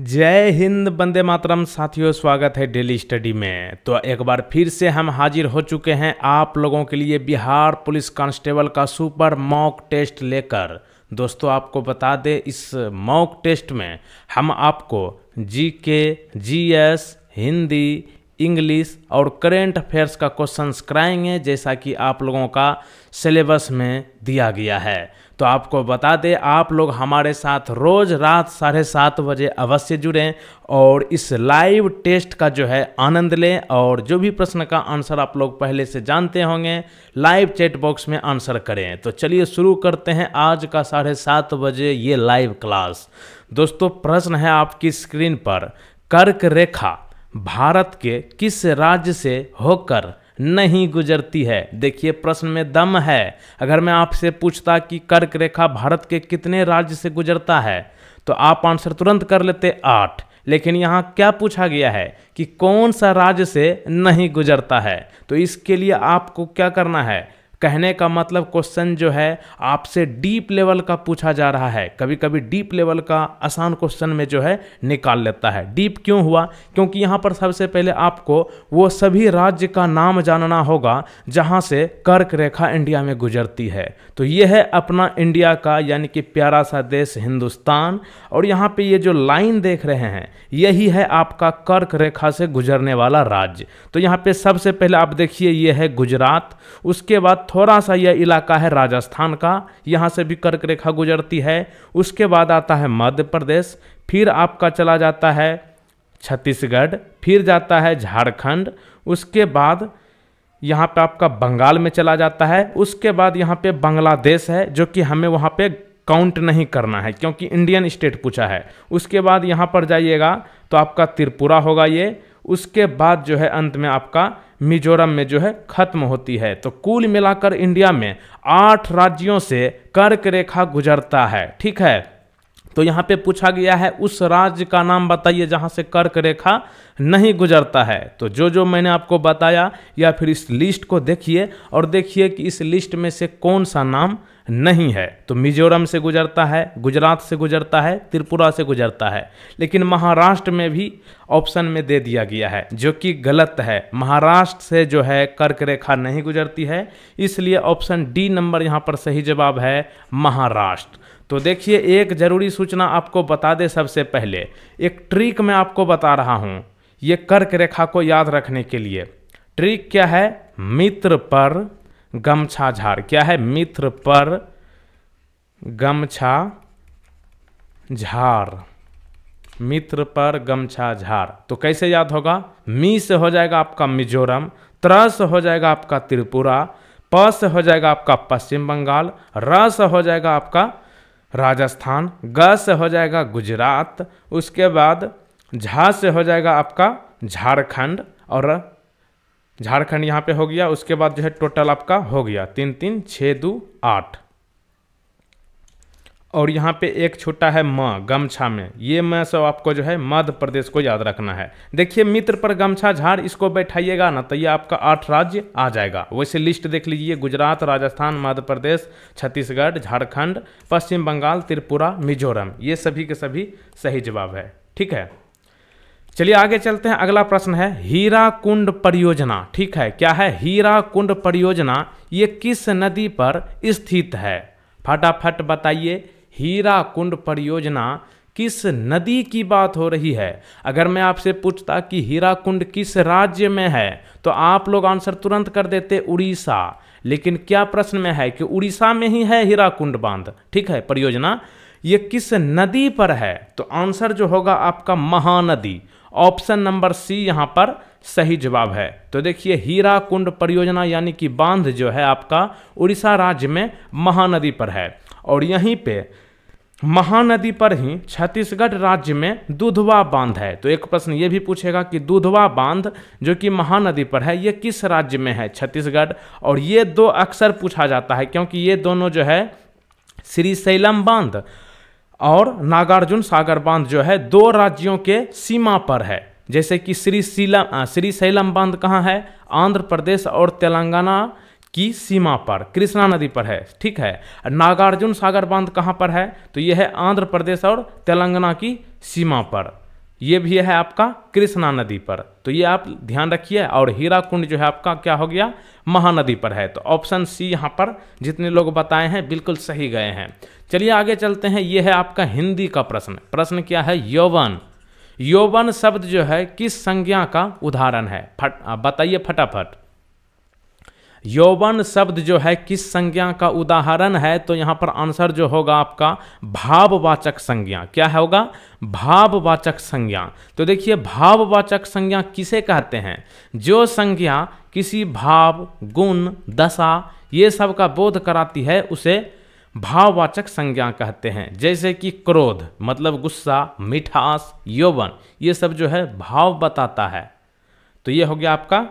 जय हिंद बंदे मातरम साथियों स्वागत है डेली स्टडी में तो एक बार फिर से हम हाजिर हो चुके हैं आप लोगों के लिए बिहार पुलिस कांस्टेबल का सुपर मॉक टेस्ट लेकर दोस्तों आपको बता दें इस मॉक टेस्ट में हम आपको G K G S Hindi English और करेंट अफेयर्स का क्वेश्चन कराएंगे जैसा कि आप लोगों का सिलेबस में दिया गया है तो आपको बता दें आप लोग हमारे साथ रोज़ रात साढ़े सात बजे अवश्य जुड़ें और इस लाइव टेस्ट का जो है आनंद लें और जो भी प्रश्न का आंसर आप लोग पहले से जानते होंगे लाइव चैट बॉक्स में आंसर करें तो चलिए शुरू करते हैं आज का साढ़े सात बजे ये लाइव क्लास दोस्तों प्रश्न है आपकी स्क्रीन पर कर्क रेखा भारत के किस राज्य से होकर नहीं गुजरती है देखिए प्रश्न में दम है अगर मैं आपसे पूछता कि कर्क रेखा भारत के कितने राज्य से गुजरता है तो आप आंसर तुरंत कर लेते आठ लेकिन यहाँ क्या पूछा गया है कि कौन सा राज्य से नहीं गुजरता है तो इसके लिए आपको क्या करना है कहने का मतलब क्वेश्चन जो है आपसे डीप लेवल का पूछा जा रहा है कभी कभी डीप लेवल का आसान क्वेश्चन में जो है निकाल लेता है डीप क्यों हुआ क्योंकि यहाँ पर सबसे पहले आपको वो सभी राज्य का नाम जानना होगा जहाँ से कर्क रेखा इंडिया में गुजरती है तो ये है अपना इंडिया का यानी कि प्यारा सा देश हिंदुस्तान और यहाँ पर ये जो लाइन देख रहे हैं यही है आपका कर्क रेखा से गुजरने वाला राज्य तो यहाँ पे सबसे पहले आप देखिए ये है गुजरात उसके बाद थोड़ा सा यह इलाका है राजस्थान का यहाँ से भी कर्क रेखा गुजरती है उसके बाद आता है मध्य प्रदेश फिर आपका चला जाता है छत्तीसगढ़ फिर जाता है झारखंड उसके बाद यहाँ पे आपका बंगाल में चला जाता है उसके बाद यहाँ पे बांग्लादेश है जो कि हमें वहाँ पे काउंट नहीं करना है क्योंकि इंडियन स्टेट पूछा है उसके बाद यहाँ पर जाइएगा तो आपका त्रिपुरा होगा ये उसके बाद जो है अंत में आपका मिजोरम में जो है खत्म होती है तो कुल मिलाकर इंडिया में आठ राज्यों से कर्क रेखा गुजरता है ठीक है तो यहाँ पे पूछा गया है उस राज्य का नाम बताइए जहाँ से कर्क रेखा नहीं गुजरता है तो जो जो मैंने आपको बताया या फिर इस लिस्ट को देखिए और देखिए कि इस लिस्ट में से कौन सा नाम नहीं है तो मिजोरम से गुजरता है गुजरात से गुजरता है त्रिपुरा से गुजरता है लेकिन महाराष्ट्र में भी ऑप्शन में दे दिया गया है जो कि गलत है महाराष्ट्र से जो है कर्क रेखा नहीं गुजरती है इसलिए ऑप्शन डी नंबर यहाँ पर सही जवाब है महाराष्ट्र तो देखिए एक ज़रूरी सूचना आपको बता दे सबसे पहले एक ट्रिक मैं आपको बता रहा हूँ ये कर्क रेखा को याद रखने के लिए ट्रिक क्या है मित्र पर गमछा झाड़ क्या है मित्र पर गमछा झाड़ मित्र पर गमछा झाड़ तो कैसे याद होगा मी से हो जाएगा आपका मिजोरम त्र से हो जाएगा आपका त्रिपुरा प से हो जाएगा आपका पश्चिम बंगाल र से हो जाएगा आपका राजस्थान ग से हो जाएगा गुजरात उसके बाद झा से हो जाएगा आपका झारखंड और झारखंड यहाँ पे हो गया उसके बाद जो है टोटल आपका हो गया तीन तीन छः दो आठ और यहाँ पे एक छोटा है म गमछा में ये म सब आपको जो है मध्य प्रदेश को याद रखना है देखिए मित्र पर गमछा झाड़ इसको बैठाइएगा ना तो ये आपका आठ राज्य आ जाएगा वैसे लिस्ट देख लीजिए गुजरात राजस्थान मध्य प्रदेश छत्तीसगढ़ झारखंड पश्चिम बंगाल त्रिपुरा मिजोरम ये सभी के सभी सही जवाब है ठीक है चलिए आगे चलते हैं अगला प्रश्न है हीरा कुंड परियोजना ठीक है क्या है हीरा कुंड परियोजना ये किस नदी पर स्थित है फटाफट बताइए हीरा कुंड परियोजना किस नदी की बात हो रही है अगर मैं आपसे पूछता कि हीरा कुंड किस राज्य में है तो आप लोग आंसर तुरंत कर देते उड़ीसा लेकिन क्या प्रश्न में है कि उड़ीसा में ही है हीरा कुंड बांध ठीक है परियोजना ये किस नदी पर है तो आंसर जो होगा आपका महानदी ऑप्शन नंबर सी यहाँ पर सही जवाब है तो देखिए हीरा कुंड परियोजना यानी कि बांध जो है आपका उड़ीसा राज्य में महानदी पर है और यहीं पे महानदी पर ही छत्तीसगढ़ राज्य में दुधवा बांध है तो एक प्रश्न ये भी पूछेगा कि दुधवा बांध जो कि महानदी पर है ये किस राज्य में है छत्तीसगढ़ और ये दो अक्सर पूछा जाता है क्योंकि ये दोनों जो है श्री सैलम बांध और नागार्जुन सागर बांध जो है दो राज्यों के सीमा पर है जैसे कि श्री सीलम श्री सैलम बांध कहाँ है आंध्र प्रदेश और तेलंगाना की सीमा पर कृष्णा नदी पर है ठीक है नागार्जुन सागर बांध कहाँ पर है तो यह है आंध्र प्रदेश और तेलंगाना की सीमा पर यह भी है आपका कृष्णा नदी पर तो ये आप ध्यान रखिए और हीरा कुंड जो है आपका क्या हो गया महानदी पर है तो ऑप्शन सी यहाँ पर जितने लोग बताए हैं बिल्कुल सही गए हैं चलिए आगे चलते हैं ये है आपका हिंदी का प्रश्न प्रश्न क्या है यौवन यौवन शब्द जो है किस संज्ञा का उदाहरण है फट बताइए फटाफट यौवन शब्द जो है किस संज्ञा का उदाहरण है तो यहाँ पर आंसर जो होगा आपका भाववाचक संज्ञा क्या होगा भाववाचक संज्ञा तो देखिए भाववाचक संज्ञा किसे कहते हैं जो संज्ञा किसी भाव गुण दशा ये सब का बोध कराती है उसे भाववाचक संज्ञा कहते हैं जैसे कि क्रोध मतलब गुस्सा मिठास यौवन ये सब जो है भाव बताता है तो ये हो गया आपका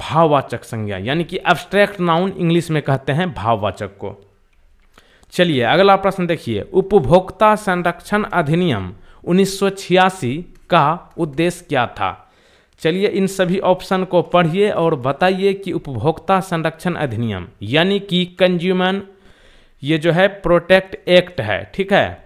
भाववाचक संज्ञा यानी कि एब्स्ट्रैक्ट नाउन इंग्लिश में कहते हैं भाववाचक को चलिए अगला प्रश्न देखिए उपभोक्ता संरक्षण अधिनियम उन्नीस का उद्देश्य क्या था चलिए इन सभी ऑप्शन को पढ़िए और बताइए कि उपभोक्ता संरक्षण अधिनियम यानी कि कंज्यूमर ये जो है प्रोटेक्ट एक्ट है ठीक है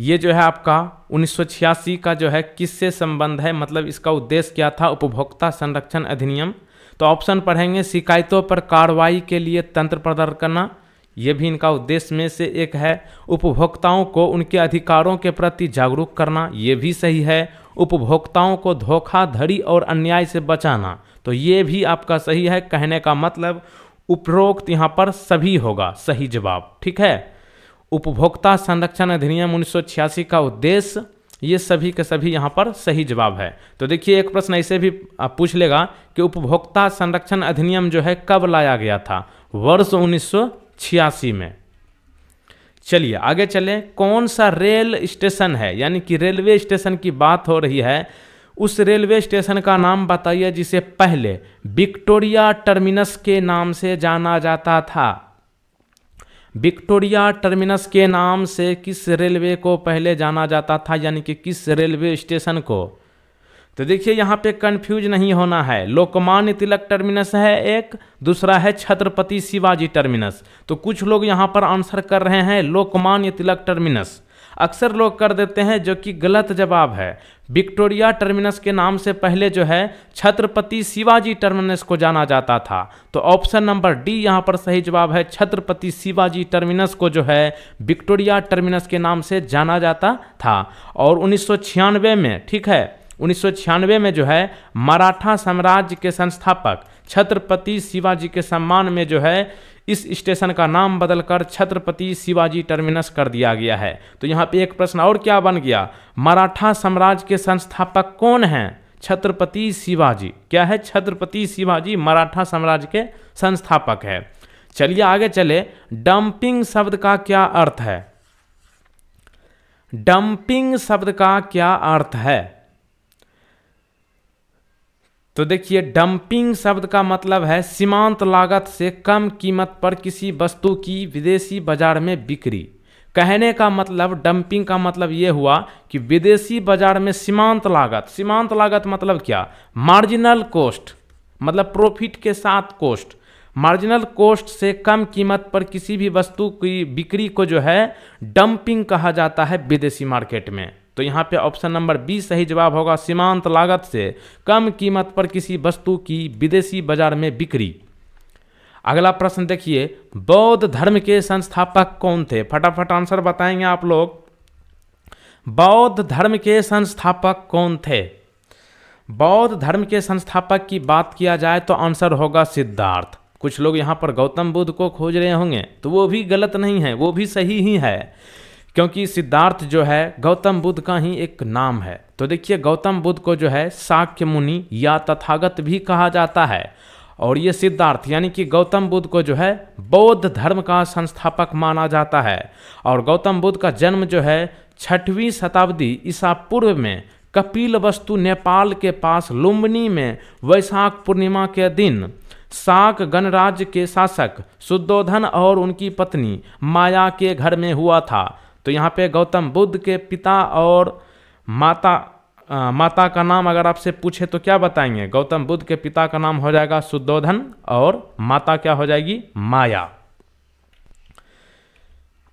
ये जो है आपका उन्नीस का जो है किससे संबंध है मतलब इसका उद्देश्य क्या था उपभोक्ता संरक्षण अधिनियम तो ऑप्शन पढ़ेंगे शिकायतों पर कार्रवाई के लिए तंत्र प्रदान करना ये भी इनका उद्देश्य में से एक है उपभोक्ताओं को उनके अधिकारों के प्रति जागरूक करना ये भी सही है उपभोक्ताओं को धोखाधड़ी और अन्याय से बचाना तो ये भी आपका सही है कहने का मतलब उपरोक्त यहाँ पर सभी होगा सही जवाब ठीक है उपभोक्ता संरक्षण अधिनियम उन्नीस का उद्देश्य ये सभी के सभी यहाँ पर सही जवाब है तो देखिए एक प्रश्न ऐसे भी पूछ लेगा कि उपभोक्ता संरक्षण अधिनियम जो है कब लाया गया था वर्ष उन्नीस में चलिए आगे चलें कौन सा रेल स्टेशन है यानी कि रेलवे स्टेशन की बात हो रही है उस रेलवे स्टेशन का नाम बताइए जिसे पहले विक्टोरिया टर्मिनस के नाम से जाना जाता था विक्टोरिया टर्मिनस के नाम से किस रेलवे को पहले जाना जाता था यानी कि किस रेलवे स्टेशन को तो देखिए यहाँ पे कंफ्यूज नहीं होना है लोकमान्य तिलक टर्मिनस है एक दूसरा है छत्रपति शिवाजी टर्मिनस तो कुछ लोग यहाँ पर आंसर कर रहे हैं लोकमान्य तिलक टर्मिनस अक्सर लोग कर देते हैं जो कि गलत जवाब है विक्टोरिया टर्मिनस के नाम से पहले जो है छत्रपति शिवाजी टर्मिनस को जाना जाता था तो ऑप्शन नंबर डी यहाँ पर सही जवाब है छत्रपति शिवाजी टर्मिनस को जो है विक्टोरिया टर्मिनस के नाम से जाना जाता था और उन्नीस में ठीक है उन्नीस में जो है मराठा साम्राज्य के संस्थापक छत्रपति शिवाजी के सम्मान में जो है इस स्टेशन का नाम बदलकर छत्रपति शिवाजी टर्मिनस कर दिया गया है तो यहाँ पे एक प्रश्न और क्या बन गया मराठा साम्राज्य के संस्थापक कौन हैं छत्रपति शिवाजी क्या है छत्रपति शिवाजी मराठा साम्राज्य के संस्थापक है चलिए आगे चले डंपिंग शब्द का क्या अर्थ है डंपिंग शब्द का क्या अर्थ है तो देखिए डंपिंग शब्द का मतलब है सीमांत लागत से कम कीमत पर किसी वस्तु की विदेशी बाजार में बिक्री कहने का मतलब डंपिंग का मतलब ये हुआ कि विदेशी बाजार में सीमांत लागत सीमांत लागत मतलब क्या मार्जिनल कॉस्ट मतलब प्रॉफिट के साथ कॉस्ट मार्जिनल कॉस्ट से कम कीमत पर किसी भी वस्तु की बिक्री को जो है डंपिंग कहा जाता है विदेशी मार्केट में तो यहाँ पे ऑप्शन नंबर बी सही जवाब होगा सीमांत लागत से कम कीमत पर किसी वस्तु की विदेशी बाजार में बिक्री अगला प्रश्न देखिए बौद्ध धर्म के संस्थापक कौन थे फटाफट आंसर बताएंगे आप लोग बौद्ध धर्म के संस्थापक कौन थे बौद्ध धर्म के संस्थापक की बात किया जाए तो आंसर होगा सिद्धार्थ कुछ लोग यहाँ पर गौतम बुद्ध को खोज रहे होंगे तो वो भी गलत नहीं है वो भी सही ही है क्योंकि सिद्धार्थ जो है गौतम बुद्ध का ही एक नाम है तो देखिए गौतम बुद्ध को जो है साक्य मुनि या तथागत भी कहा जाता है और ये सिद्धार्थ यानी कि गौतम बुद्ध को जो है बौद्ध धर्म का संस्थापक माना जाता है और गौतम बुद्ध का जन्म जो है छठवीं शताब्दी ईसा पूर्व में कपिल वस्तु नेपाल के पास लुम्बनी में वैशाख पूर्णिमा के दिन साक गणराज्य के शासक शुद्धोधन और उनकी पत्नी माया के घर में हुआ था तो यहाँ पे गौतम बुद्ध के पिता और माता आ, माता का नाम अगर आपसे पूछे तो क्या बताएंगे गौतम बुद्ध के पिता का नाम हो जाएगा शुद्धोधन और माता क्या हो जाएगी माया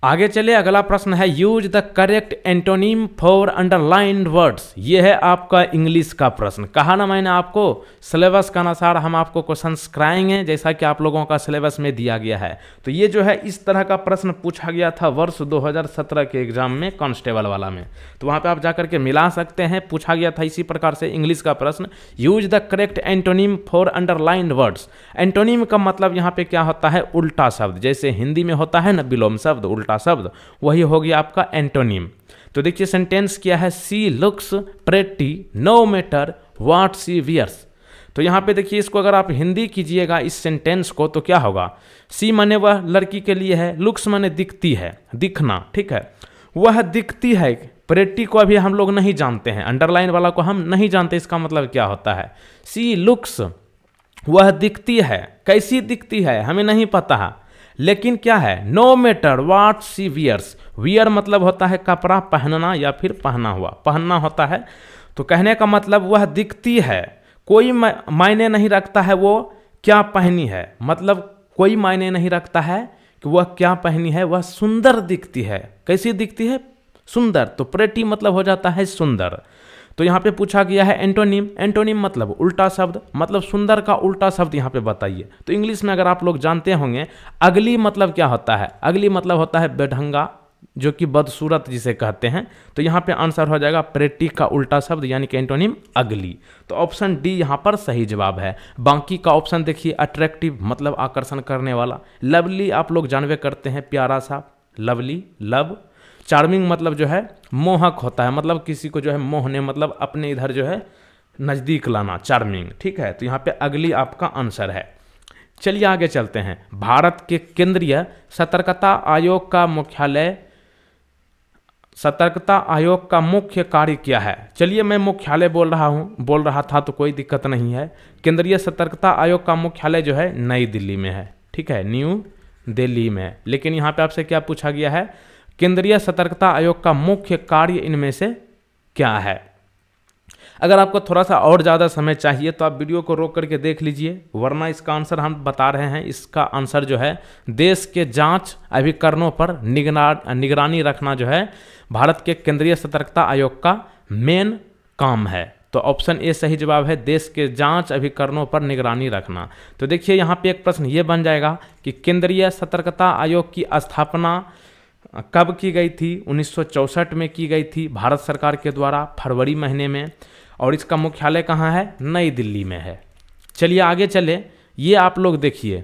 आगे चले अगला प्रश्न है use the correct antonym for underline words ये है आपका इंग्लिश का प्रश्न कहा ना मैंने आपको सिलेबस के अनुसार हम आपको क्वेश्चन कराएंगे जैसा कि आप लोगों का सिलेबस में दिया गया है तो ये जो है इस तरह का प्रश्न पूछा गया था वर्ष 2017 के एग्जाम में कॉन्स्टेबल वाला में तो वहाँ पर आप जाकर के मिला सकते हैं पूछा गया था इसी प्रकार से इंग्लिश का प्रश्न use the correct antonym for underline words antonym का मतलब यहाँ पे क्या होता है उल्टा शब्द जैसे हिंदी में होता है ना विलोम शब्द उल्टा का शब्द वही हो गया आपका एंटोनियम तो देखिए सेंटेंस क्या है she looks pretty no matter what she wears तो यहाँ पे देखिए इसको अगर आप हिंदी कीजिएगा इस सेंटेंस को तो क्या होगा सी माने वह लड़की के लिए है लुक्स माने दिखती है दिखना ठीक है वह दिखती है प्रेटी को अभी हम लोग नहीं जानते हैं अंडरलाइन वाला को हम नहीं जानते इसका मतलब क्या होता है सी लुक्स वह दिखती है कैसी दिखती है हमें नहीं पता है लेकिन क्या है no matter what she wears wear मतलब होता है कपड़ा पहनना या फिर पहना हुआ पहनना होता है तो कहने का मतलब वह दिखती है कोई मायने नहीं रखता है वो क्या पहनी है मतलब कोई मायने नहीं रखता है कि वह क्या पहनी है वह सुंदर दिखती है कैसी दिखती है सुंदर तो प्रेटी मतलब हो जाता है सुंदर तो यहाँ पे पूछा गया है एंटोनिम एंटोनिम मतलब उल्टा शब्द मतलब सुंदर का उल्टा शब्द यहाँ पे बताइए तो इंग्लिश में अगर आप लोग जानते होंगे अगली मतलब क्या होता है अगली मतलब होता है बेढंगा जो कि बदसूरत जिसे कहते हैं तो यहाँ पे आंसर हो जाएगा प्रेटी का उल्टा शब्द यानी कि एंटोनिम अगली तो ऑप्शन डी यहाँ पर सही जवाब है बाकी का ऑप्शन देखिए अट्रैक्टिव मतलब आकर्षण करने वाला लवली आप लोग जानवे करते हैं प्यारा सा लवली लव चार्मिंग मतलब जो है मोहक होता है मतलब किसी को जो है मोहने मतलब अपने इधर जो है नज़दीक लाना चार्मिंग ठीक है तो यहाँ पे अगली आपका आंसर है चलिए आगे चलते हैं भारत के केंद्रीय सतर्कता आयोग का मुख्यालय सतर्कता आयोग का मुख्य कार्य क्या है चलिए मैं मुख्यालय बोल रहा हूँ बोल रहा था तो कोई दिक्कत नहीं है केंद्रीय सतर्कता आयोग का मुख्यालय जो है नई दिल्ली में है ठीक है न्यू दिल्ली में लेकिन यहाँ पे आपसे क्या पूछा गया है केंद्रीय सतर्कता आयोग का मुख्य कार्य इनमें से क्या है अगर आपको थोड़ा सा और ज़्यादा समय चाहिए तो आप वीडियो को रोक करके देख लीजिए वरना इसका आंसर हम बता रहे हैं इसका आंसर जो है देश के जांच अभिकरणों पर निगरानी रखना जो है भारत के केंद्रीय सतर्कता आयोग का मेन काम है तो ऑप्शन ए सही जवाब है देश के जांच अभिकरणों पर निगरानी रखना तो देखिए यहाँ पे एक प्रश्न ये बन जाएगा कि केंद्रीय सतर्कता आयोग की स्थापना कब की गई थी उन्नीस में की गई थी भारत सरकार के द्वारा फरवरी महीने में और इसका मुख्यालय कहाँ है नई दिल्ली में है चलिए आगे चले ये आप लोग देखिए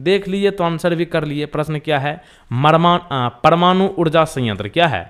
देख लिए तो आंसर भी कर लिए प्रश्न क्या है मरमा परमाणु ऊर्जा संयंत्र क्या है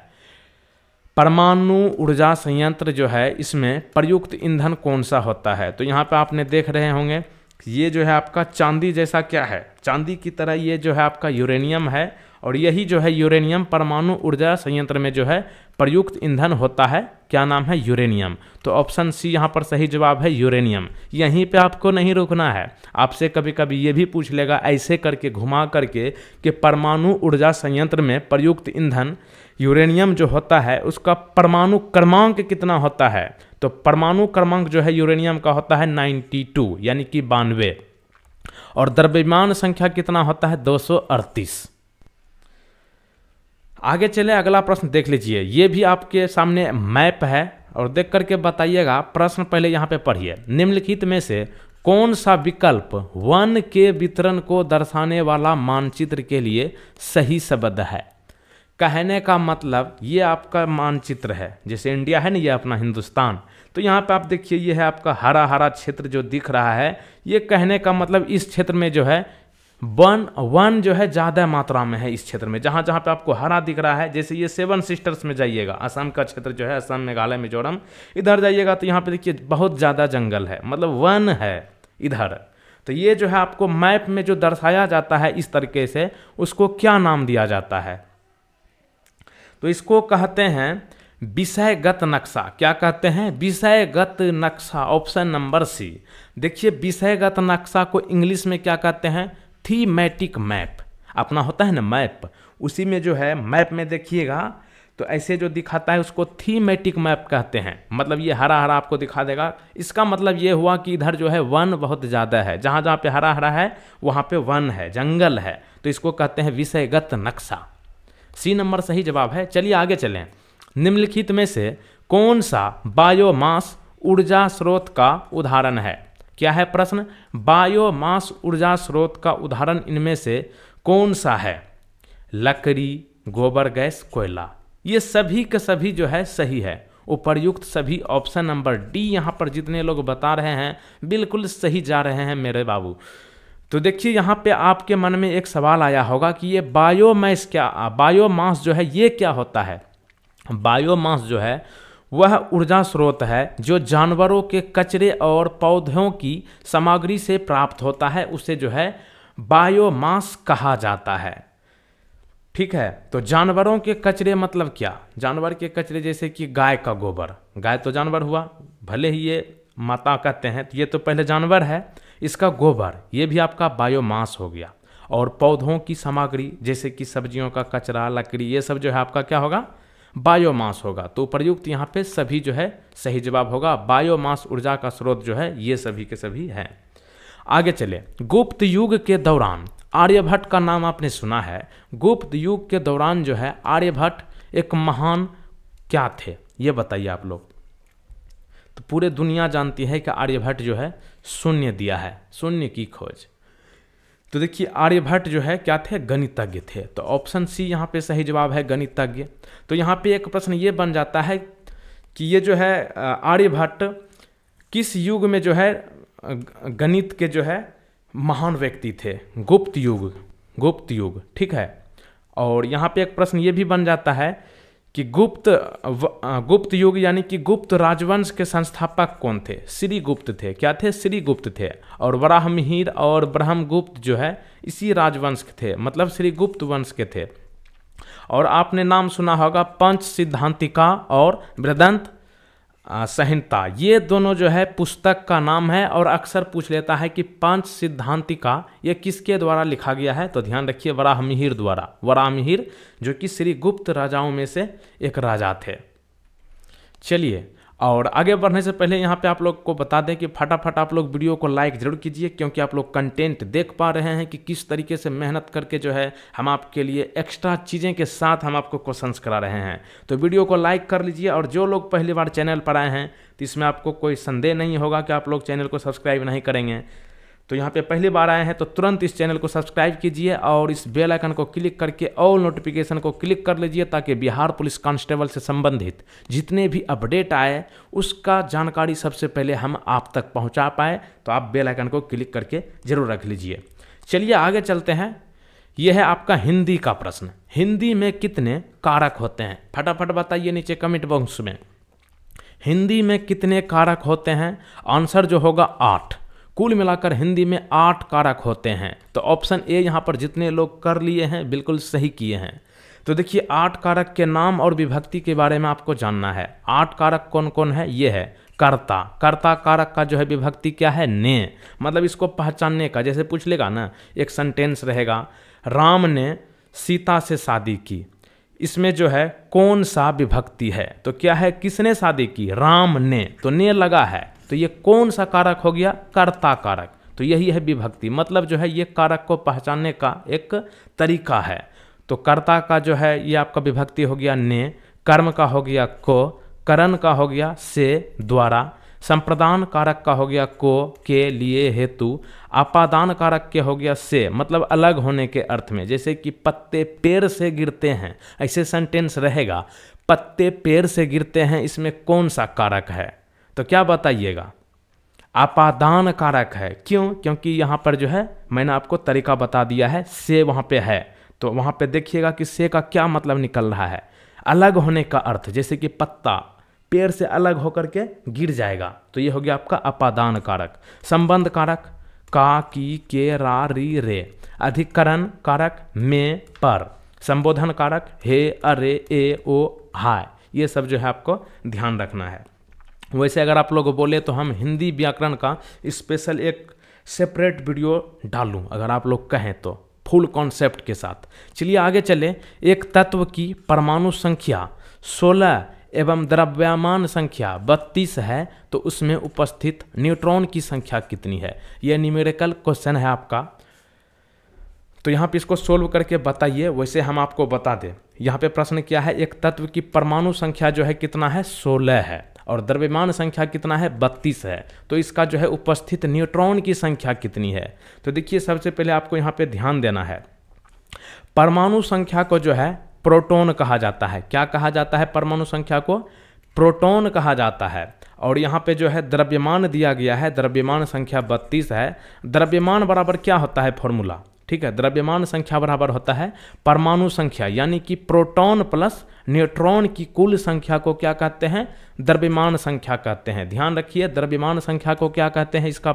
परमाणु ऊर्जा संयंत्र जो है इसमें प्रयुक्त ईंधन कौन सा होता है तो यहाँ पे आपने देख रहे होंगे ये जो है आपका चांदी जैसा क्या है चांदी की तरह ये जो है आपका यूरेनियम है और यही जो है यूरेनियम परमाणु ऊर्जा संयंत्र में जो है प्रयुक्त ईंधन होता है क्या नाम है यूरेनियम तो ऑप्शन सी यहाँ पर सही जवाब है यूरेनियम यहीं पे आपको नहीं रुकना है आपसे कभी कभी ये भी पूछ लेगा ऐसे करके घुमा करके कि परमाणु ऊर्जा संयंत्र में प्रयुक्त ईंधन यूरेनियम जो होता है उसका परमाणु क्रमांक कितना होता है तो परमाणु क्रमांक जो है यूरेनियम का होता है 92 यानी कि बानवे और द्रव्यमान संख्या कितना होता है दो आगे चलें अगला प्रश्न देख लीजिए ये भी आपके सामने मैप है और देख करके बताइएगा प्रश्न पहले यहाँ पे पढ़िए निम्नलिखित में से कौन सा विकल्प वन के वितरण को दर्शाने वाला मानचित्र के लिए सही शब्द है कहने का मतलब ये आपका मानचित्र है जैसे इंडिया है ना ये अपना हिंदुस्तान तो यहाँ पे आप देखिए ये है आपका हरा हरा क्षेत्र जो दिख रहा है ये कहने का मतलब इस क्षेत्र में जो है वन वन जो है ज़्यादा मात्रा में है इस क्षेत्र में जहाँ जहाँ पे आपको हरा दिख रहा है जैसे ये सेवन सिस्टर्स में जाइएगा असम का क्षेत्र जो है असम मेघालय मिजोरम इधर जाइएगा तो यहाँ पे देखिए बहुत ज़्यादा जंगल है मतलब वन है इधर तो ये जो है आपको मैप में जो दर्शाया जाता है इस तरीके से उसको क्या नाम दिया जाता है तो इसको कहते हैं विषयगत नक्शा क्या कहते हैं विषयगत नक्शा ऑप्शन नंबर सी देखिए विषयगत नक्शा को इंग्लिश में क्या कहते हैं थीमेटिक मैप अपना होता है ना मैप उसी में जो है मैप में देखिएगा तो ऐसे जो दिखाता है उसको थीमेटिक मैप कहते हैं मतलब ये हरा हरा आपको दिखा देगा इसका मतलब ये हुआ कि इधर जो है वन बहुत ज़्यादा है जहाँ जहाँ पे हरा हरा है वहाँ पे वन है जंगल है तो इसको कहते हैं विषयगत नक्शा सी नंबर सही जवाब है चलिए आगे चलें निम्नलिखित में से कौन सा बायोमास ऊर्जा स्रोत का उदाहरण है क्या है प्रश्न बायोमास ऊर्जा स्रोत का उदाहरण इनमें से कौन सा है लकड़ी गोबर गैस कोयला ये सभी के सभी जो है सही है उपरयुक्त सभी ऑप्शन नंबर डी यहाँ पर जितने लोग बता रहे हैं बिल्कुल सही जा रहे हैं मेरे बाबू तो देखिए यहाँ पे आपके मन में एक सवाल आया होगा कि ये बायोमास क्या बायोमास जो है ये क्या होता है बायोमास जो है वह ऊर्जा स्रोत है जो जानवरों के कचरे और पौधों की सामग्री से प्राप्त होता है उसे जो है बायोमास कहा जाता है ठीक है तो जानवरों के कचरे मतलब क्या जानवर के कचरे जैसे कि गाय का गोबर गाय तो जानवर हुआ भले ही ये माता कहते हैं तो ये तो पहले जानवर है इसका गोबर ये भी आपका बायोमास हो गया और पौधों की सामग्री जैसे कि सब्जियों का कचरा लकड़ी ये सब जो है आपका क्या होगा बायोमास होगा तो प्रयुक्त यहाँ पे सभी जो है सही जवाब होगा बायोमास ऊर्जा का स्रोत जो है ये सभी के सभी है आगे चले गुप्त युग के दौरान आर्यभट्ट का नाम आपने सुना है गुप्त युग के दौरान जो है आर्यभट्ट एक महान क्या थे ये बताइए आप लोग तो पूरे दुनिया जानती है कि आर्यभट्ट जो है शून्य दिया है शून्य की खोज तो देखिए आर्यभट्ट जो है क्या थे गणितज्ञ थे तो ऑप्शन सी यहाँ पे सही जवाब है गणितज्ञ तो यहाँ पे एक प्रश्न ये बन जाता है कि ये जो है आर्यभट्ट किस युग में जो है गणित के जो है महान व्यक्ति थे गुप्त युग गुप्त युग ठीक है और यहाँ पे एक प्रश्न ये भी बन जाता है कि गुप्त गुप्त युग यानी कि गुप्त राजवंश के संस्थापक कौन थे श्री गुप्त थे क्या थे श्री गुप्त थे और वराहमिहिर और ब्रह्मगुप्त जो है इसी राजवंश के थे मतलब श्री गुप्त वंश के थे और आपने नाम सुना होगा पंच सिद्धांतिका और वृदंत संहिता ये दोनों जो है पुस्तक का नाम है और अक्सर पूछ लेता है कि पांच सिद्धांतिका ये किसके द्वारा लिखा गया है तो ध्यान रखिए वराहमिहिर द्वारा वराहमिहिर जो कि श्री गुप्त राजाओं में से एक राजा थे चलिए और आगे बढ़ने से पहले यहाँ पे आप लोग को बता दें कि फटाफट आप लोग वीडियो को लाइक ज़रूर कीजिए क्योंकि आप लोग कंटेंट देख पा रहे हैं कि किस तरीके से मेहनत करके जो है हम आपके लिए एक्स्ट्रा चीज़ें के साथ हम आपको क्वेश्चंस करा रहे हैं तो वीडियो को लाइक कर लीजिए और जो लोग पहली बार चैनल पर आए हैं तो इसमें आपको कोई संदेह नहीं होगा कि आप लोग चैनल को सब्सक्राइब नहीं करेंगे तो यहाँ पे पहली बार आए हैं तो तुरंत इस चैनल को सब्सक्राइब कीजिए और इस बेल आइकन को क्लिक करके ऑल नोटिफिकेशन को क्लिक कर लीजिए ताकि बिहार पुलिस कांस्टेबल से संबंधित जितने भी अपडेट आए उसका जानकारी सबसे पहले हम आप तक पहुँचा पाए तो आप बेल आइकन को क्लिक करके ज़रूर रख लीजिए चलिए आगे चलते हैं यह है आपका हिंदी का प्रश्न हिंदी में कितने कारक होते हैं फटाफट बताइए नीचे कमेंट बॉक्स में हिंदी में कितने कारक होते हैं आंसर जो होगा आठ कुल मिलाकर हिंदी में आठ कारक होते हैं तो ऑप्शन ए यहाँ पर जितने लोग कर लिए हैं बिल्कुल सही किए हैं तो देखिए आठ कारक के नाम और विभक्ति के बारे में आपको जानना है आठ कारक कौन कौन है ये है कर्ता कर्ता कारक का जो है विभक्ति क्या है ने मतलब इसको पहचानने का जैसे पूछ लेगा ना एक सेंटेंस रहेगा राम ने सीता से शादी की इसमें जो है कौन सा विभक्ति है तो क्या है किसने शादी की राम ने तो ने लगा है तो ये कौन सा कारक हो गया कर्ता कारक तो यही है विभक्ति मतलब जो है ये कारक को पहचानने का एक तरीका है तो कर्ता का जो है ये आपका विभक्ति हो गया ने कर्म का हो गया को करण का हो गया से द्वारा संप्रदान कारक का हो गया को के लिए हेतु आपादान कारक के हो गया से मतलब अलग होने के अर्थ में जैसे कि पत्ते पेड़ से गिरते हैं ऐसे सेंटेंस रहेगा पत्ते पेड़ से गिरते हैं इसमें कौन सा कारक है तो क्या बताइएगा आपादान कारक है क्यों क्योंकि यहाँ पर जो है मैंने आपको तरीका बता दिया है से वहाँ पे है तो वहाँ पे देखिएगा कि से का क्या मतलब निकल रहा है अलग होने का अर्थ जैसे कि पत्ता पेड़ से अलग होकर के गिर जाएगा तो ये हो गया आपका अपादान कारक संबंध कारक का की के रा री रे अधिकरण कारक में पर संबोधन कारक हे अरे ए ओ हाय ये सब जो है आपको ध्यान रखना है वैसे अगर आप लोग बोले तो हम हिंदी व्याकरण का स्पेशल एक सेपरेट वीडियो डालूँ अगर आप लोग कहें तो फुल कॉन्सेप्ट के साथ चलिए आगे चले एक तत्व की परमाणु संख्या 16 एवं द्रव्यमान संख्या 32 है तो उसमें उपस्थित न्यूट्रॉन की संख्या कितनी है यह न्यूमेरिकल क्वेश्चन है आपका तो यहाँ पे इसको सोल्व करके बताइए वैसे हम आपको बता दें यहाँ पे प्रश्न क्या है एक तत्व की परमाणु संख्या जो है कितना है सोलह है और द्रव्यमान संख्या कितना है बत्तीस है तो इसका जो है उपस्थित न्यूट्रॉन की संख्या कितनी है तो देखिए सबसे पहले आपको यहाँ पे ध्यान देना है परमाणु संख्या को जो है प्रोटोन कहा जाता है क्या कहा जाता है परमाणु संख्या को प्रोटोन कहा जाता है और यहाँ पे जो है द्रव्यमान दिया गया है द्रव्यमान संख्या बत्तीस है द्रव्यमान बराबर क्या होता है फॉर्मूला ठीक है द्रव्यमान संख्या बराबर होता है परमाणु संख्या यानी कि प्रोटॉन प्लस न्यूट्रॉन की कुल संख्या को क्या कहते हैं द्रव्यमान संख्या कहते हैं ध्यान रखिए द्रव्यमान संख्या को क्या कहते हैं इसका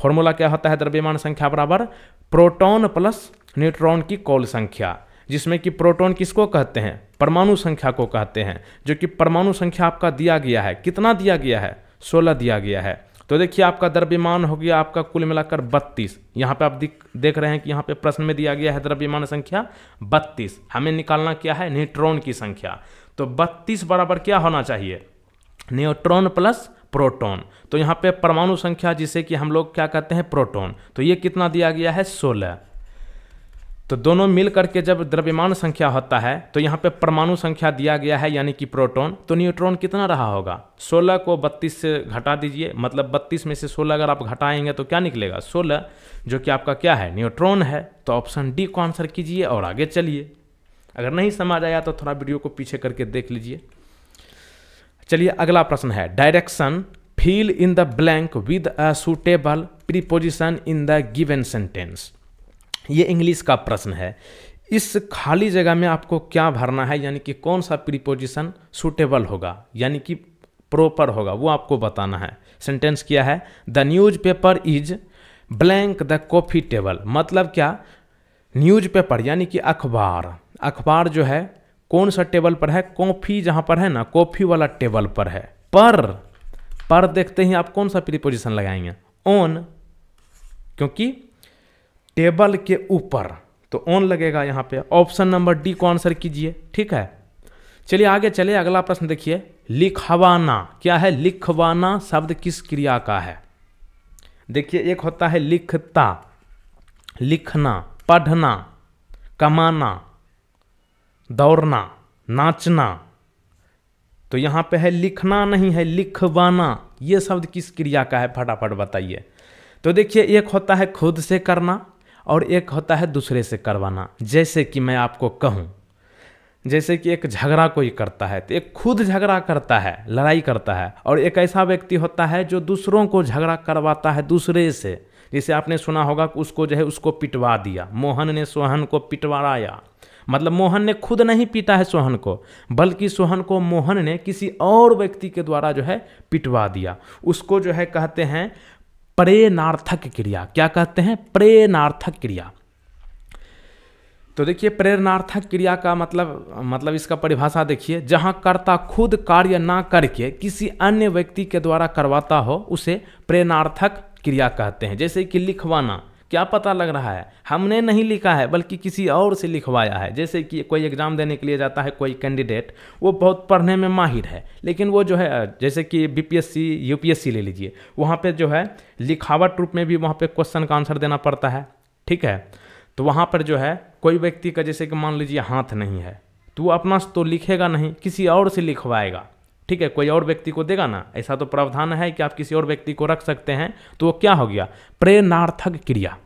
फॉर्मूला क्या होता है द्रव्यमान संख्या बराबर प्रोटॉन प्लस न्यूट्रॉन की कुल संख्या जिसमें कि प्रोटॉन किसको कहते हैं परमाणु संख्या को कहते हैं जो कि परमाणु संख्या आपका दिया गया है कितना दिया गया है सोलह दिया गया है तो देखिए आपका द्रव्यमान हो गया आपका कुल मिलाकर बत्तीस यहाँ पे आप देख रहे हैं कि यहाँ पे प्रश्न में दिया गया है द्रव्यमान संख्या बत्तीस हमें निकालना क्या है न्यूट्रॉन की संख्या तो बत्तीस बराबर क्या होना चाहिए न्यूट्रॉन प्लस प्रोटॉन तो यहाँ पे परमाणु संख्या जिसे कि हम लोग क्या कहते हैं प्रोटॉन तो ये कितना दिया गया है सोलह तो दोनों मिल करके जब द्रव्यमान संख्या होता है तो यहाँ पे परमाणु संख्या दिया गया है यानी कि प्रोटॉन तो न्यूट्रॉन कितना रहा होगा 16 को 32 से घटा दीजिए मतलब 32 में से 16 अगर आप घटाएंगे तो क्या निकलेगा 16 जो कि आपका क्या है न्यूट्रॉन है तो ऑप्शन डी को आंसर कीजिए और आगे चलिए अगर नहीं समझ आया तो थोड़ा वीडियो को पीछे करके देख लीजिए चलिए अगला प्रश्न है direction fill in the blank with a suitable preposition in the given sentence ये इंग्लिश का प्रश्न है इस खाली जगह में आपको क्या भरना है यानी कि कौन सा प्रीपोजिशन सूटेबल होगा यानी कि प्रॉपर होगा वो आपको बताना है सेंटेंस क्या है the newspaper is blank the coffee table मतलब क्या न्यूज पेपर यानी कि अखबार अखबार जो है कौन सा टेबल पर है कॉफ़ी जहां पर है ना कॉफ़ी वाला टेबल पर है पर पर देखते ही आप कौन सा प्रीपोजिशन लगाएंगे ऑन क्योंकि टेबल के ऊपर तो ऑन लगेगा यहाँ पे ऑप्शन नंबर डी को आंसर कीजिए ठीक है चलिए आगे चले अगला प्रश्न देखिए लिखवाना क्या है लिखवाना शब्द किस क्रिया का है देखिए एक होता है लिखता लिखना पढ़ना कमाना दौड़ना नाचना तो यहाँ पे है लिखना नहीं है लिखवाना ये शब्द किस क्रिया का है फटाफट बताइए तो देखिए एक होता है खुद से करना और एक होता है दूसरे से करवाना जैसे कि मैं आपको कहूँ जैसे कि एक झगड़ा कोई करता है तो एक खुद झगड़ा करता है लड़ाई करता है और एक ऐसा व्यक्ति होता है जो दूसरों को झगड़ा करवाता है दूसरे से जैसे आपने सुना होगा कि उसको जो है उसको पिटवा दिया मोहन ने सोहन को पिटवाया मतलब मोहन ने खुद नहीं पीटा है सोहन को बल्कि सोहन को मोहन ने किसी और व्यक्ति के द्वारा जो है पिटवा दिया उसको जो है कहते हैं प्रेरणार्थक क्रिया क्या कहते हैं प्रेरणार्थक क्रिया तो देखिए प्रेरणार्थक क्रिया का मतलब मतलब इसका परिभाषा देखिए जहां कर्ता खुद कार्य ना करके किसी अन्य व्यक्ति के द्वारा करवाता हो उसे प्रेरणार्थक क्रिया कहते हैं जैसे कि लिखवाना क्या पता लग रहा है हमने नहीं लिखा है बल्कि किसी और से लिखवाया है जैसे कि कोई एग्ज़ाम देने के लिए जाता है कोई कैंडिडेट वो बहुत पढ़ने में माहिर है लेकिन वो जो है जैसे कि बीपीएससी यूपीएससी ले लीजिए वहाँ पे जो है लिखावट रूप में भी वहाँ पे क्वेश्चन का आंसर देना पड़ता है ठीक है तो वहाँ पर जो है कोई व्यक्ति का जैसे कि मान लीजिए हाथ नहीं है तो वो अपना तो लिखेगा नहीं किसी और से लिखवाएगा ठीक है कोई और व्यक्ति को देगा ना ऐसा तो प्रावधान है कि आप किसी और व्यक्ति को रख सकते हैं तो वो क्या हो गया प्रेरणार्थक क्रिया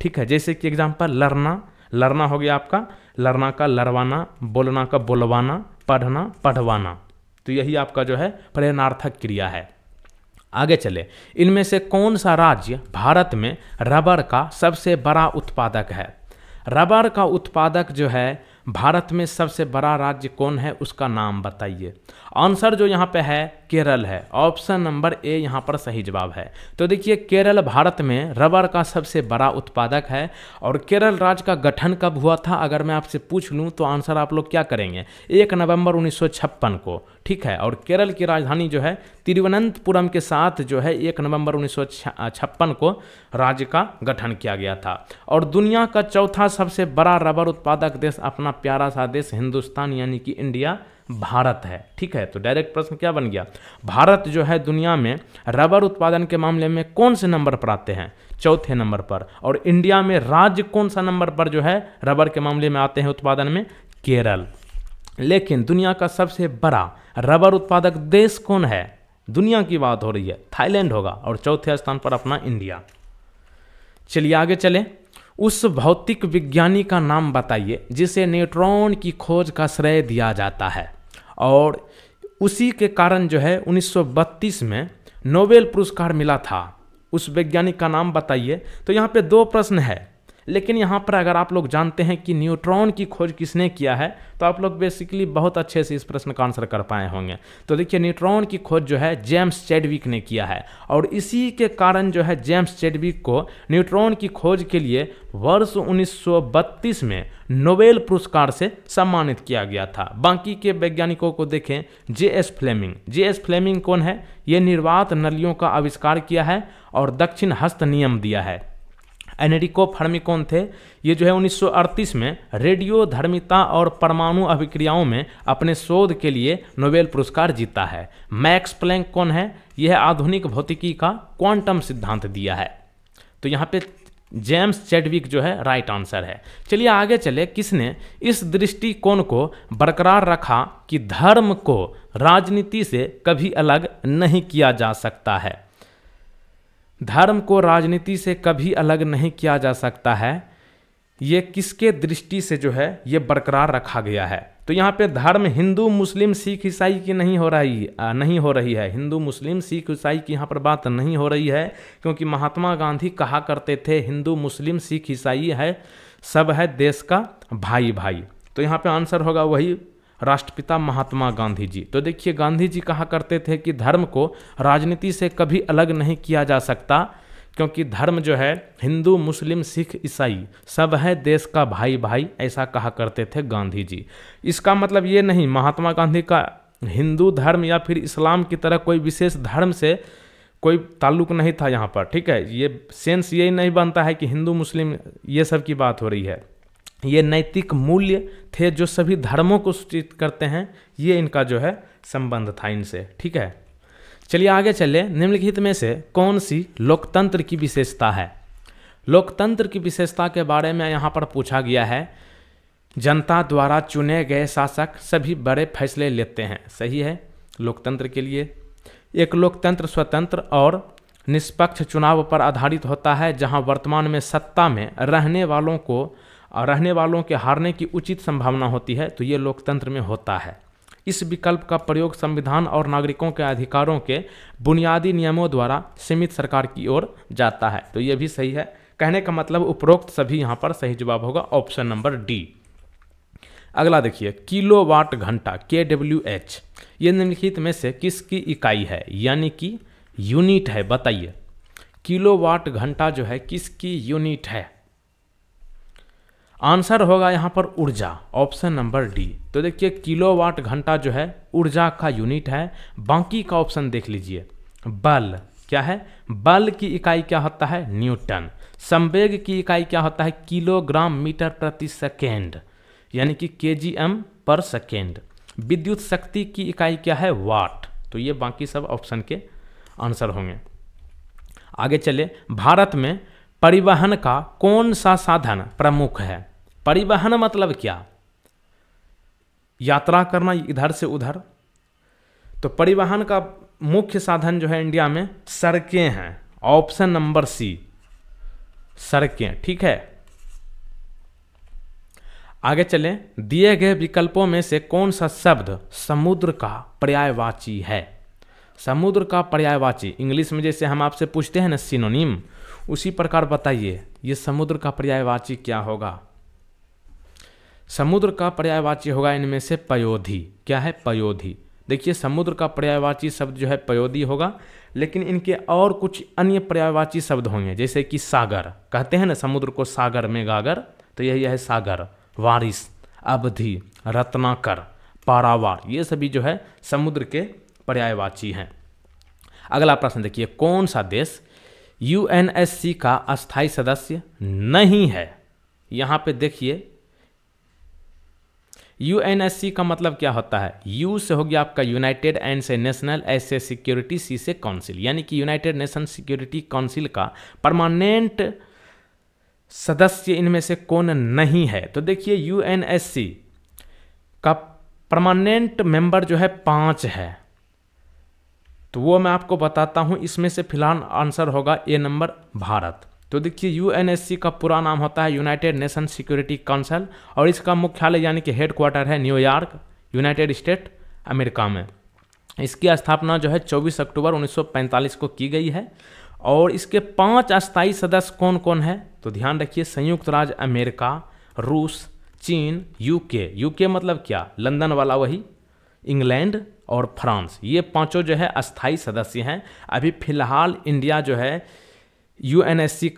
ठीक है जैसे कि एग्जाम्पल लड़ना लड़ना हो गया आपका लड़ना का लड़वाना बोलना का बोलवाना पढ़ना पढ़वाना तो यही आपका जो है प्रेरणार्थक क्रिया है आगे चले इनमें से कौन सा राज्य भारत में रबर का सबसे बड़ा उत्पादक है रबर का उत्पादक जो है भारत में सबसे बड़ा राज्य कौन है उसका नाम बताइए आंसर जो यहाँ पे है केरल है ऑप्शन नंबर ए यहाँ पर सही जवाब है तो देखिए केरल भारत में रबर का सबसे बड़ा उत्पादक है और केरल राज्य का गठन कब हुआ था अगर मैं आपसे पूछ लूँ तो आंसर आप लोग क्या करेंगे एक नवंबर उन्नीस को ठीक है और केरल की राजधानी जो है तिरुवनंतपुरम के साथ जो है एक नवंबर उन्नीस को राज्य का गठन किया गया था और दुनिया का चौथा सबसे बड़ा रबर उत्पादक देश अपना प्यारा सा देश हिंदुस्तान यानी कि इंडिया भारत है ठीक है तो डायरेक्ट प्रश्न क्या बन गया भारत जो है दुनिया में रबर उत्पादन के मामले में कौन से नंबर पर आते हैं चौथे नंबर पर और इंडिया में राज्य कौन सा नंबर पर जो है रबर के मामले में आते हैं उत्पादन में केरल लेकिन दुनिया का सबसे बड़ा रबर उत्पादक देश कौन है दुनिया की बात हो रही है थाईलैंड होगा और चौथे स्थान पर अपना इंडिया चलिए आगे चले उस भौतिक विज्ञानी का नाम बताइए जिसे न्यूट्रॉन की खोज का श्रेय दिया जाता है और उसी के कारण जो है 1932 में नोबेल पुरस्कार मिला था उस वैज्ञानिक का नाम बताइए तो यहाँ पे दो प्रश्न है लेकिन यहाँ पर अगर आप लोग जानते हैं कि न्यूट्रॉन की खोज किसने किया है तो आप लोग बेसिकली बहुत अच्छे से इस प्रश्न का आंसर कर पाए होंगे तो देखिए न्यूट्रॉन की खोज जो है जेम्स चेडविक ने किया है और इसी के कारण जो है जेम्स चेडविक को न्यूट्रॉन की खोज के लिए वर्ष उन्नीस में नोबेल पुरस्कार से सम्मानित किया गया था बाकी के वैज्ञानिकों को देखें J S Fleming J S Fleming कौन है ये निर्वात नलियों का आविष्कार किया है और दक्षिण हस्त नियम दिया है एनरिको फर्मिकोन थे ये जो है 1938 में रेडियो धर्मिता और परमाणु अभिक्रियाओं में अपने शोध के लिए नोबेल पुरस्कार जीता है मैक्स प्लैंक कौन है यह आधुनिक भौतिकी का क्वांटम सिद्धांत दिया है तो यहाँ पे जेम्स चेडविक जो है राइट आंसर है चलिए आगे चले किसने इस दृष्टिकोण को बरकरार रखा कि धर्म को राजनीति से कभी अलग नहीं किया जा सकता है धर्म को राजनीति से कभी अलग नहीं किया जा सकता है ये किसके दृष्टि से जो है ये बरकरार रखा गया है तो यहाँ पे धर्म हिंदू मुस्लिम सिख ईसाई की नहीं हो रही नहीं हो रही है हिंदू मुस्लिम सिख ईसाई की यहाँ पर बात नहीं हो रही है क्योंकि महात्मा गांधी कहा करते थे हिंदू मुस्लिम सिख ईसाई है सब है देश का भाई भाई तो यहाँ पे आंसर होगा वही राष्ट्रपिता महात्मा गांधी जी तो देखिए गांधी जी कहा करते थे कि धर्म को राजनीति से कभी अलग नहीं किया जा सकता क्योंकि धर्म जो है हिंदू मुस्लिम सिख ईसाई सब है देश का भाई भाई ऐसा कहा करते थे गांधी जी इसका मतलब ये नहीं महात्मा गांधी का हिंदू धर्म या फिर इस्लाम की तरह कोई विशेष धर्म से कोई ताल्लुक नहीं था यहाँ पर ठीक है ये सेंस यही नहीं बनता है कि हिंदू मुस्लिम ये सब की बात हो रही है ये नैतिक मूल्य थे जो सभी धर्मों को सूचित करते हैं ये इनका जो है संबंध था इनसे ठीक है चलिए आगे चले निम्नलिखित में से कौन सी लोकतंत्र की विशेषता है लोकतंत्र की विशेषता के बारे में यहाँ पर पूछा गया है जनता द्वारा चुने गए शासक सभी बड़े फैसले लेते हैं सही है लोकतंत्र के लिए एक लोकतंत्र स्वतंत्र और निष्पक्ष चुनाव पर आधारित होता है जहाँ वर्तमान में सत्ता में रहने वालों को और रहने वालों के हारने की उचित संभावना होती है तो ये लोकतंत्र में होता है इस विकल्प का प्रयोग संविधान और नागरिकों के अधिकारों के बुनियादी नियमों द्वारा सीमित सरकार की ओर जाता है तो ये भी सही है कहने का मतलब उपरोक्त सभी यहाँ पर सही जवाब होगा ऑप्शन नंबर डी अगला देखिए किलो वाट घंटा के डब्ल्यू एच ये निम्नलिखित में से किसकी इकाई है यानी कि यूनिट है बताइए किलो वाट घंटा जो है किसकी यूनिट है आंसर होगा यहाँ पर ऊर्जा ऑप्शन नंबर डी तो देखिए किलोवाट घंटा जो है ऊर्जा का यूनिट है बाकी का ऑप्शन देख लीजिए बल क्या है बल की इकाई क्या होता है न्यूटन संवेग की इकाई क्या होता है किलोग्राम मीटर प्रति सेकेंड यानी कि के जी एम पर सेकेंड विद्युत शक्ति की इकाई क्या है वाट तो ये बाकी सब ऑप्शन के आंसर होंगे आगे चले भारत में परिवहन का कौन सा साधन प्रमुख है परिवहन मतलब क्या यात्रा करना इधर से उधर तो परिवहन का मुख्य साधन जो है इंडिया में सड़कें हैं ऑप्शन नंबर सी सड़कें ठीक है आगे चलें दिए गए विकल्पों में से कौन सा शब्द समुद्र का पर्यायवाची है समुद्र का पर्यायवाची इंग्लिश में जैसे हम आपसे पूछते हैं ना सिनोनिम उसी प्रकार बताइए ये समुद्र का पर्यायवाची क्या होगा समुद्र का पर्यायवाची होगा इनमें से पयोधी क्या है पयोधी देखिए समुद्र का पर्यायवाची शब्द जो है पयोधी होगा लेकिन इनके और कुछ अन्य पर्यायवाची शब्द होंगे जैसे कि सागर कहते हैं ना समुद्र को सागर में गागर तो यही है सागर वारिस अवधि रत्नाकर पारावार ये सभी जो है समुद्र के पर्यायवाची हैं अगला प्रश्न देखिए कौन सा देश यूएनएससी का अस्थाई सदस्य नहीं है यहां पे देखिए यूएनएससी का मतलब क्या होता है यू से हो गया आपका यूनाइटेड एंड से नेशनल एस से सिक्योरिटी सी से काउंसिल यानी कि यूनाइटेड नेशन सिक्योरिटी काउंसिल का परमानेंट सदस्य इनमें से कौन नहीं है तो देखिए यूएनएससी का परमानेंट मेंबर जो है पांच है तो वो मैं आपको बताता हूँ इसमें से फिलहाल आंसर होगा ए नंबर भारत तो देखिए यू का पूरा नाम होता है यूनाइटेड नेशन सिक्योरिटी काउंसिल और इसका मुख्यालय यानी कि हेडक्वार्टर है न्यूयॉर्क यूनाइटेड स्टेट अमेरिका में इसकी स्थापना जो है 24 अक्टूबर 1945 को की गई है और इसके पांच अस्थायी सदस्य कौन कौन है तो ध्यान रखिए संयुक्त राज्य अमेरिका रूस चीन यूके यूके मतलब क्या लंदन वाला वही इंग्लैंड और फ्रांस ये पांचों जो है अस्थाई सदस्य हैं अभी फिलहाल इंडिया जो है यू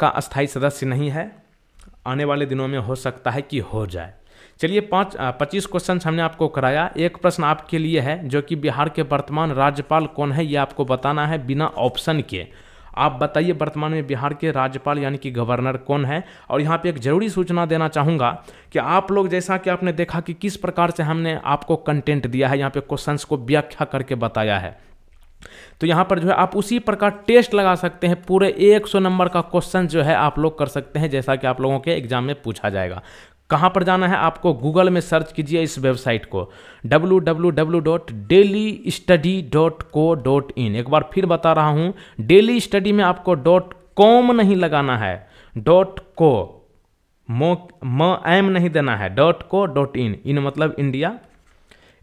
का अस्थाई सदस्य नहीं है आने वाले दिनों में हो सकता है कि हो जाए चलिए पाँच पच्चीस क्वेश्चन हमने आपको कराया एक प्रश्न आपके लिए है जो कि बिहार के वर्तमान राज्यपाल कौन है ये आपको बताना है बिना ऑप्शन के आप बताइए वर्तमान में बिहार के राज्यपाल यानी कि गवर्नर कौन है और यहाँ पे एक जरूरी सूचना देना चाहूँगा कि आप लोग जैसा कि आपने देखा कि किस प्रकार से हमने आपको कंटेंट दिया है यहाँ पे क्वेश्चंस को व्याख्या करके बताया है तो यहाँ पर जो है आप उसी प्रकार टेस्ट लगा सकते हैं पूरे 100 नंबर का क्वेश्चन जो है आप लोग कर सकते हैं जैसा कि आप लोगों के एग्जाम में पूछा जाएगा कहाँ पर जाना है आपको गूगल में सर्च कीजिए इस वेबसाइट को W W W dot daily study dot co dot in एक बार फिर बता रहा हूँ डेली स्टडी में आपको डॉट कॉम नहीं लगाना है डॉट को मो म एम नहीं देना है डॉट को डॉट इन इन मतलब इंडिया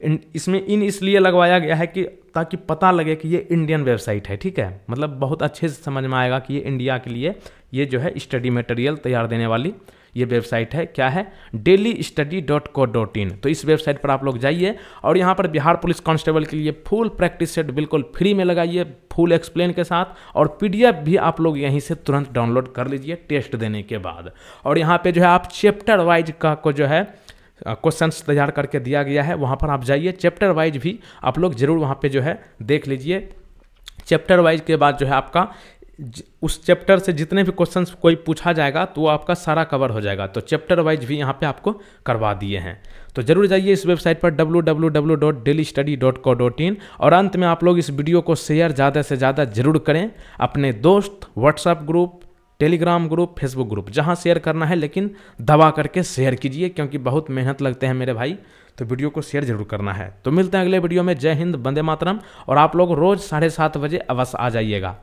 इन इसमें इन इसलिए लगवाया गया है कि ताकि पता लगे कि ये इंडियन वेबसाइट है ठीक है मतलब बहुत अच्छे से समझ में आएगा कि ये इंडिया के लिए ये जो है स्टडी मटेरियल तैयार देने वाली ये वेबसाइट है क्या है daily study dot co dot in तो इस वेबसाइट पर आप लोग जाइए और यहाँ पर बिहार पुलिस कांस्टेबल के लिए फुल प्रैक्टिस सेट बिल्कुल फ्री में लगाइए फुल एक्सप्लेन के साथ और पी भी आप लोग यहीं से तुरंत डाउनलोड कर लीजिए टेस्ट देने के बाद और यहाँ पर जो है आप चैप्टर वाइज का को जो है क्वेश्चन तैयार करके दिया गया है वहाँ पर आप जाइए चैप्टर वाइज भी आप लोग जरूर वहाँ पे जो है देख लीजिए चैप्टर वाइज के बाद जो है आपका उस चैप्टर से जितने भी क्वेश्चन कोई पूछा जाएगा तो वो आपका सारा कवर हो जाएगा तो चैप्टर वाइज भी यहाँ पे आपको करवा दिए हैं तो जरूर जाइए इस वेबसाइट पर डब्ल्यू और अंत में आप लोग इस वीडियो को शेयर ज़्यादा से ज़्यादा जरूर करें अपने दोस्त WhatsApp group Telegram group Facebook group जहाँ शेयर करना है लेकिन दबा करके शेयर कीजिए क्योंकि बहुत मेहनत लगते हैं मेरे भाई तो वीडियो को शेयर जरूर करना है तो मिलते हैं अगले वीडियो में जय हिंद बंदे मातरम और आप लोग रोज़ साढ़े सात बजे अवश्य आ जाइएगा